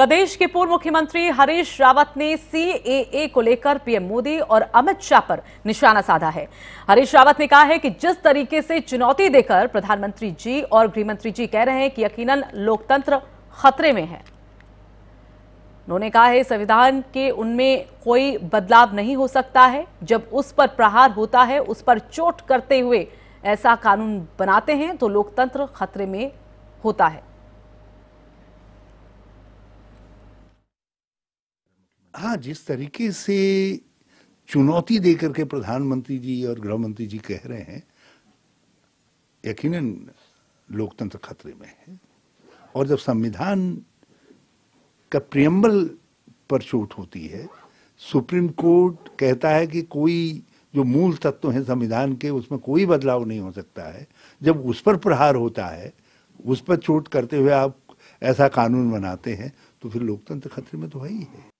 प्रदेश के पूर्व मुख्यमंत्री हरीश रावत ने सीएए को लेकर पीएम मोदी और अमित शाह पर निशाना साधा है हरीश रावत ने कहा है कि जिस तरीके से चुनौती देकर प्रधानमंत्री जी और गृहमंत्री जी कह रहे हैं कि यकीनन लोकतंत्र खतरे में है उन्होंने कहा है संविधान के उनमें कोई बदलाव नहीं हो सकता है जब उस पर प्रहार होता है उस पर चोट करते हुए ऐसा कानून बनाते हैं तो लोकतंत्र खतरे में होता है हाँ जिस तरीके से चुनौती देकर के प्रधानमंत्री जी और गृह मंत्री जी कह रहे हैं यकीनन लोकतंत्र खतरे में है और जब संविधान का प्रियम्बल पर चोट होती है सुप्रीम कोर्ट कहता है कि कोई जो मूल तत्व हैं संविधान के उसमें कोई बदलाव नहीं हो सकता है जब उस पर प्रहार होता है उस पर चोट करते हुए आप ऐसा कानून बनाते हैं तो फिर लोकतंत्र खतरे में तो है ही है